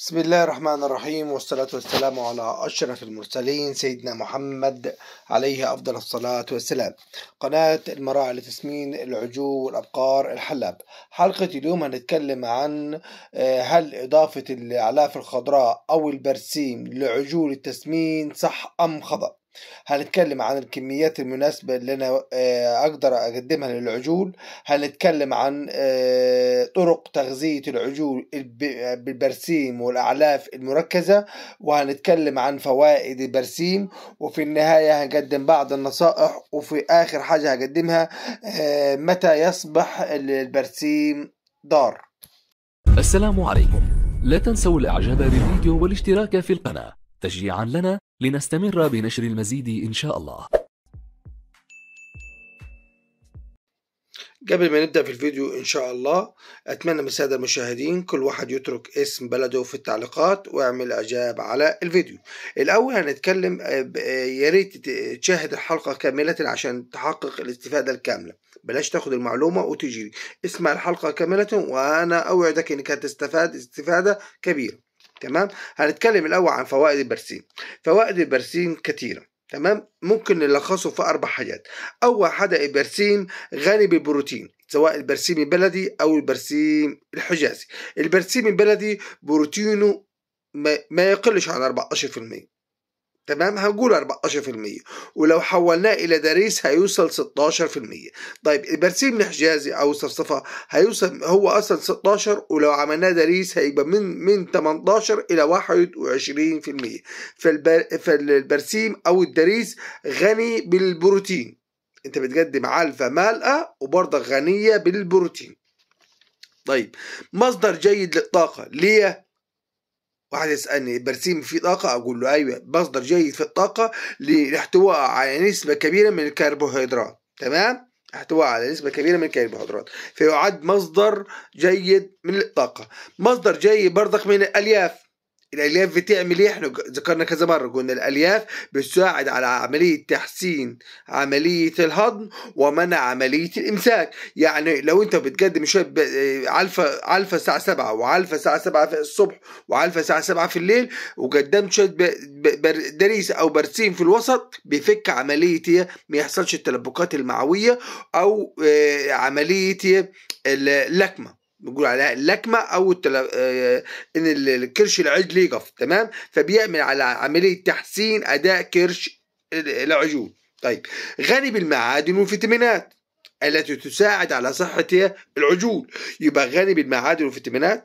بسم الله الرحمن الرحيم والصلاة والسلام على أشرف المرسلين سيدنا محمد عليه أفضل الصلاة والسلام قناة المراعي لتسمين العجو والأبقار الحلاب حلقة اليوم هنتكلم عن آه، هل إضافة الأعلاف الخضراء أو البرسيم لعجول التسمين صح أم خطأ هنتكلم عن الكميات المناسبة اللي أنا آه، أقدر أقدمها للعجول هنتكلم عن آه، طرق تغذية العجول بالبرسيم والأعلاف المركزة وهنتكلم عن فوائد البرسيم وفي النهاية هنقدم بعض النصائح وفي آخر حاجة هقدمها آه، متى يصبح البرسيم دار السلام عليكم لا تنسوا الإعجاب بالفيديو والاشتراك في القناة تشجيعا لنا لنستمر بنشر المزيد إن شاء الله قبل ما نبدأ في الفيديو إن شاء الله أتمنى من السادة المشاهدين كل واحد يترك اسم بلده في التعليقات ويعمل إعجاب على الفيديو الأول هنتكلم آه، آه، يا ريت تشاهد الحلقة كاملة عشان تحقق الاستفادة الكاملة بلاش تاخد المعلومة وتجري اسمع الحلقة كاملة وأنا أوعدك إنك هتستفاد استفادة كبيرة تمام هنتكلم الاول عن فوائد البرسيم فوائد البرسيم كتيره تمام ممكن نلخصه في اربع حاجات اول حاجه البرسيم غني بالبروتين سواء البرسيم البلدي او البرسيم الحجازي البرسيم البلدي بروتينه ما يقلش عن 14% تمام هنقول 14% ولو حولناه الى داريس هيوصل 16% طيب البرسيم الحجازي او الصفصفه هيوصل هو اصلا 16 ولو عملناه داريس هيبقى من من 18 الى 21% فالبر فالبرسيم او الداريس غني بالبروتين انت بتقدم علفه مالقه وبرضك غنيه بالبروتين طيب مصدر جيد للطاقه ليه واحد يسألني برسيم فيه طاقة أقول له أيوة مصدر جيد في الطاقة لاحتواء على نسبة كبيرة من الكربوهيدرات تمام احتواء على نسبة كبيرة من الكربوهيدرات فيعد مصدر جيد من الطاقة مصدر جيد برضك من الألياف الالياف بتعمل ايه احنا ذكرنا كذا مره قلنا الالياف بتساعد على عمليه تحسين عمليه الهضم ومنع عمليه الامساك يعني لو انت بتقدم شويه علفه علفه الساعه 7 وعلفه الساعه 7 في الصبح وعلفه الساعه 7 في الليل وقدمت شويه دريس او برسيم في الوسط بيفك عمليه إيه؟ ما يحصلش التلبكات المعويه او آه، عمليه إيه؟ اللكمه بنقول عليها اللكمه او التل... آه، ان الكرش العجل يقف تمام فبيعمل على عمليه تحسين اداء كرش العجول طيب غني بالمعادن والفيتامينات التي تساعد على صحة العجول يبقى غني بالمعادن والفيتامينات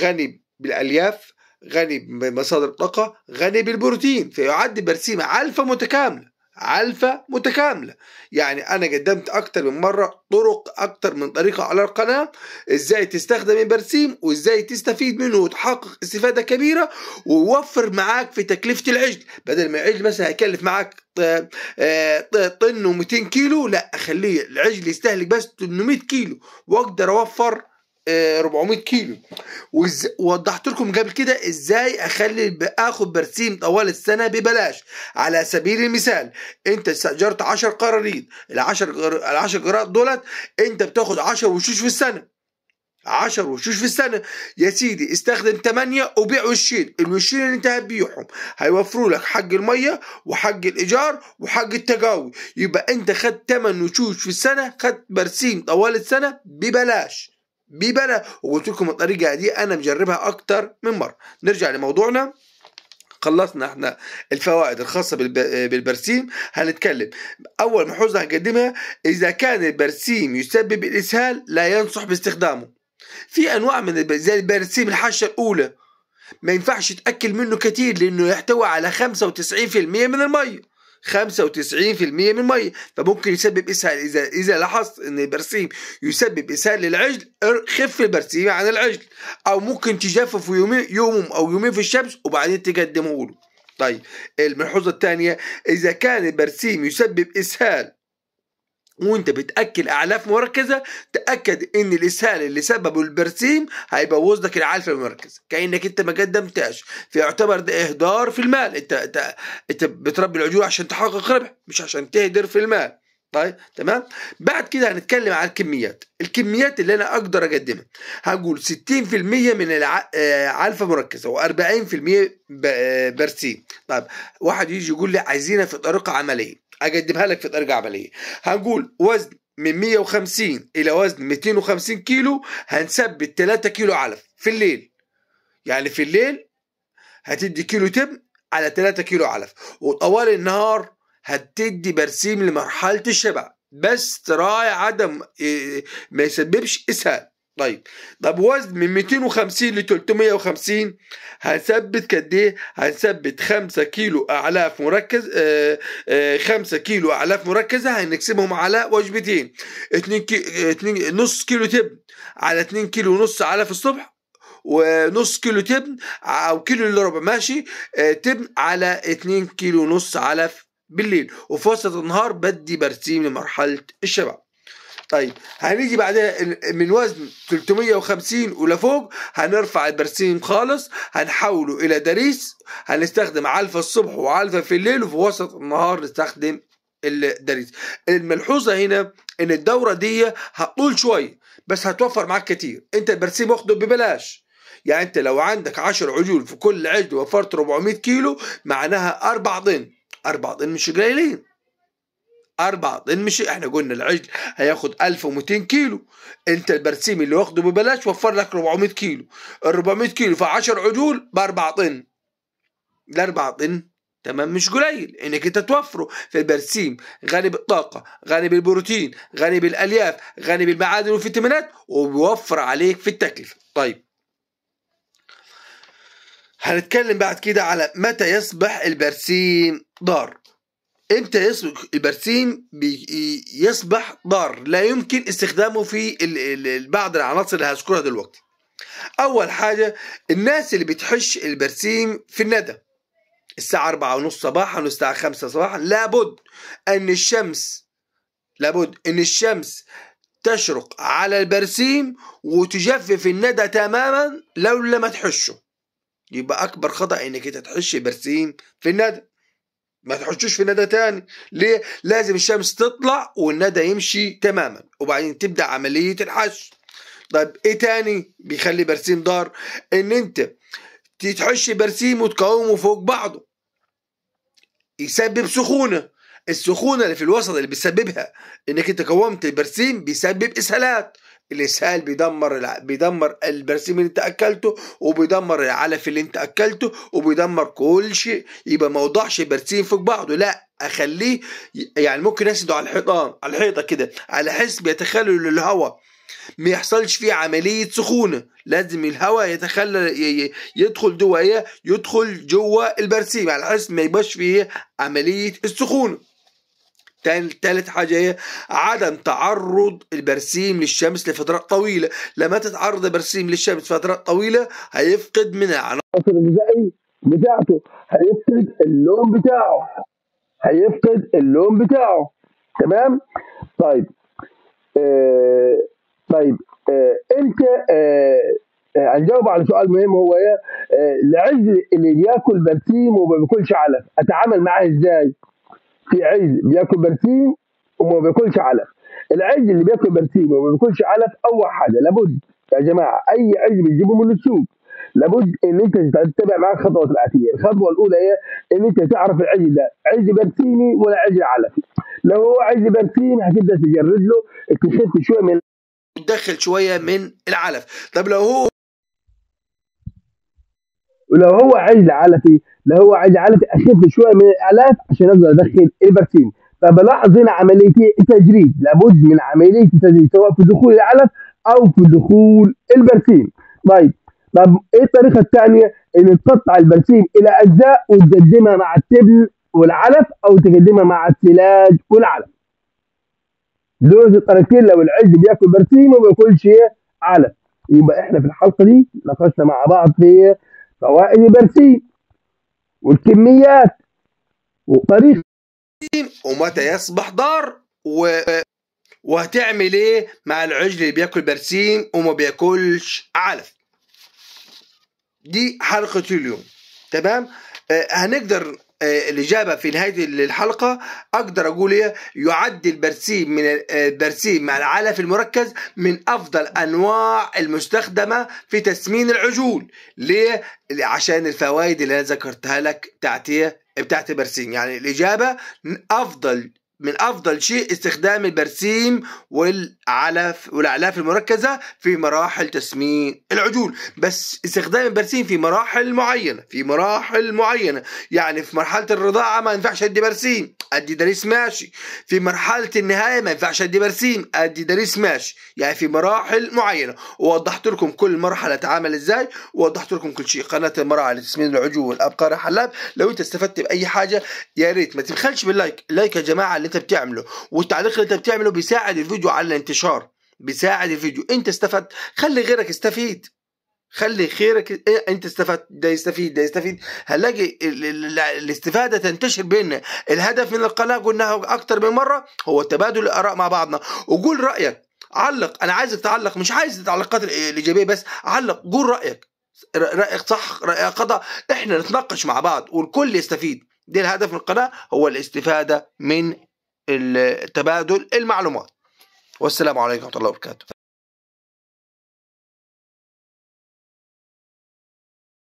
غني بالألياف غني بمصادر الطاقة غني بالبروتين فيعد برسيمة الفا متكاملة علفة متكاملة يعني أنا قدمت أكتر من مرة طرق أكتر من طريقة على القناة إزاي تستخدم البرسيم وإزاي تستفيد منه وتحقق استفادة كبيرة ووفر معاك في تكلفة العجل بدل ما العجل مثلا هيكلف معاك آه، آه، طن و200 كيلو لا أخليه العجل يستهلك بس 800 كيلو وأقدر أوفر 400 آه، كيلو ووضحت لكم قبل كده ازاي اخلي اخد برسيم طوال السنه ببلاش على سبيل المثال انت استاجرت 10 قراريط ال 10 ال 10 قراريط دولت انت بتاخد 10 وشوش في السنه 10 وشوش في السنة يا سيدي استخدم 8 وبيع وشين الوشين اللي انت هتبيعهم هيوفروا لك حق المية وحق الإيجار وحق التجاوي يبقى انت خدت 8 وشوش في السنة خدت برسيم طوال السنة ببلاش بيبقى وقلت لكم الطريقه دي انا مجربها اكتر من مره نرجع لموضوعنا خلصنا احنا الفوائد الخاصة بالبرسيم هنتكلم أول محوظة هنقدمها إذا كان البرسيم يسبب الإسهال لا ينصح باستخدامه في أنواع من زي البرسيم الحشة الأولى ما ينفعش تأكل منه كتير لأنه يحتوي على 95% من المية 95% من ميه فممكن يسبب اسهال اذا اذا لاحظت ان البرسيم يسبب اسهال للعجل خف البرسيم عن العجل او ممكن تجففه يوم يوم او يومين في الشمس وبعدين تقدمه له طيب الملحوظه الثانيه اذا كان البرسيم يسبب اسهال وانت بتاكل اعلاف مركزه تاكد ان الاسهال اللي سببه البرسيم هيبوظ لك العالفه المركز كانك انت ما قدمتهاش فيعتبر ده اهدار في المال انت انت, انت بتربي العجول عشان تحقق ربح مش عشان تهدر في المال طيب تمام بعد كده هنتكلم على الكميات الكميات اللي انا اقدر اقدمها هقول 60% من العلفه آه، مركزه و40% آه، برسيم طيب واحد يجي يقول لي عايزينها في طريقه عمليه اقدمها لك في طريقه عمليه هنقول وزن من 150 الى وزن 250 كيلو هنثبت 3 كيلو علف في الليل يعني في الليل هتدي كيلو تبن على 3 كيلو علف وطوال النهار هتدي برسيم لمرحله الشبع بس تراعي عدم إيه، ما يسببش اسهال طيب طب وزن من 250 ل 350 هنثبت قد ايه؟ هنثبت 5 كيلو اعلاف مركز 5 آه، آه، كيلو اعلاف مركزه هنقسمهم على وجبتين 2 كي 2 نص كيلو تبن على 2 كيلو ونص علف الصبح ونص كيلو تبن او كيلو الا ربع ماشي آه، تبن على 2 كيلو ونص علف بالليل وفي وسط النهار بدي برسيم لمرحله الشباب طيب هنيجي بعدها من وزن 350 ولفوق هنرفع البرسيم خالص هنحوله الى دريس هنستخدم علفة الصبح وعلفة في الليل وفي وسط النهار نستخدم الدريس الملحوظة هنا ان الدورة دي هتطول شوية بس هتوفر معاك كتير انت البرسيم واخده ببلاش يعني انت لو عندك 10 عجول في كل عجل وفرت 400 كيلو معناها اربع ضن اربع ضن مش قليلين أربعة طن مشي احنا قلنا العجل هياخد 1200 كيلو انت البرسيم اللي واخده ببلاش وفر لك 400 كيلو ال 400 كيلو في 10 عجول ب 4 طن ال 4 طن تمام مش قليل انك انت توفره في البرسيم غني بالطاقة غني بالبروتين غني بالالياف غني بالمعادن والفيتامينات وبيوفر عليك في التكلفة طيب هنتكلم بعد كده على متى يصبح البرسيم ضار انت يصبح البرسيم يصبح ضار لا يمكن استخدامه في بعض العناصر اللي هذكرها دلوقتي اول حاجه الناس اللي بتحش البرسيم في الندى الساعه أربعة ونص صباحا والساعه خمسة صباحا لابد ان الشمس لابد ان الشمس تشرق على البرسيم وتجفف الندى تماما لولا ما تحشه يبقى اكبر خطا انك انت تحش برسيم في الندى ما تحشوش في ندى تاني ليه لازم الشمس تطلع والندى يمشي تماما وبعدين تبدا عمليه الحش طيب ايه تاني بيخلي برسيم دار ان انت تحش برسيم وتقاومه فوق بعضه يسبب سخونه السخونه اللي في الوسط اللي بيسببها انك انت قومت البرسيم بيسبب اسهالات الاسهال بيدمر بيدمر البرسيم اللي انت اكلته وبيدمر العلف اللي انت اكلته وبيدمر كل شيء يبقى ما اوضحش برسيم فوق بعضه لا اخليه يعني ممكن اسده على الحيطان على الحيطه كده على حسب يتخلل الهواء ما يحصلش فيه عملية سخونة لازم الهواء يتخلل يدخل جوه ايه يدخل جوه البرسيم على حسب ما يبقاش فيه عملية السخونة تالت حاجة هي عدم تعرض البرسيم للشمس لفترات طويلة لما تتعرض البرسيم للشمس فترات طويلة هيفقد من يعني العناصر الغذائية بتاعته هيفقد اللون بتاعه هيفقد اللون بتاعه تمام طيب آه طيب آه انت آه, آه، هنجاوب على سؤال مهم هو ايه العجل آه، اللي بياكل برسيم وما بياكلش علف اتعامل معاه ازاي؟ في عجل بياكل برسيم وما بياكلش علف العجل اللي بياكل برسيم وما بياكلش علف اول حاجه لابد يا جماعه اي عجل بتجيبه من السوق لابد ان انت تتبع معاه الخطوات الاتيه، الخطوه الاولى هي ان انت تعرف العجل ده عجل برسيمي ولا عجل علفي. لو هو عجل برسيمي هتبدا تجرد له تخف شويه من تدخل شويه من العلف، طب لو هو ولو هو عايز علفي لو هو عايز علفي اخف شويه من الالاف عشان اقدر ادخل الفاكسين فبلاحظ هنا عمليه التجريد لابد من عمليه التجريد سواء في دخول العلف او في دخول البرسيم طيب طب ايه الطريقه الثانيه ان تقطع البرسيم الى اجزاء وتقدمها مع التبل والعلف او تقدمها مع الثلاج والعلف دول الطريقتين لو العجل بياكل برسيم وما بياكلش علف يبقى احنا في الحلقه دي ناقشنا مع بعض في فوائد البرسيم والكميات وطريقة ومتى يصبح ضار و... وهتعمل ايه مع العجل اللي بياكل برسيم وما بياكلش علف دي حلقة اليوم تمام آه هنقدر آه، الإجابة في نهاية الحلقة أقدر أقول يعد البرسيم من آه، البرسيم مع العلف المركز من أفضل أنواع المستخدمة في تسمين العجول ليه؟ عشان الفوائد اللي أنا ذكرتها لك تعتيه بتاعت البرسيم يعني الإجابة أفضل من افضل شيء استخدام البرسيم والعلف والاعلاف المركزه في مراحل تسمين العجول بس استخدام البرسيم في مراحل معينه في مراحل معينه يعني في مرحله الرضاعه ما ينفعش ادي برسيم ادي دريس ماشي في مرحله النهايه ما ينفعش ادي برسيم ادي دريس ماشي يعني في مراحل معينه ووضحت لكم كل مرحله تعامل ازاي ووضحت لكم كل شيء قناه المرأة لتسمين العجول ابقار حلاب لو انت استفدت باي حاجه يا ريت ما تبخلش باللايك لايك يا جماعه اللي انت بتعمله والتعليق اللي انت بتعمله بيساعد الفيديو على الانتشار بيساعد الفيديو انت استفدت خلي غيرك يستفيد خلي خيرك إيه، انت استفدت ده يستفيد ده يستفيد هنلاقي الاستفاده تنتشر بيننا الهدف من القناه قلناها اكتر من مره هو تبادل الاراء مع بعضنا وقول رايك علق انا عايزك تعلق مش عايز التعليقات الايجابيه بس علق قول رايك رايك صح رايك خطا احنا نتناقش مع بعض والكل يستفيد ده الهدف من القناه هو الاستفاده من تبادل المعلومات والسلام عليكم ورحمه الله وبركاته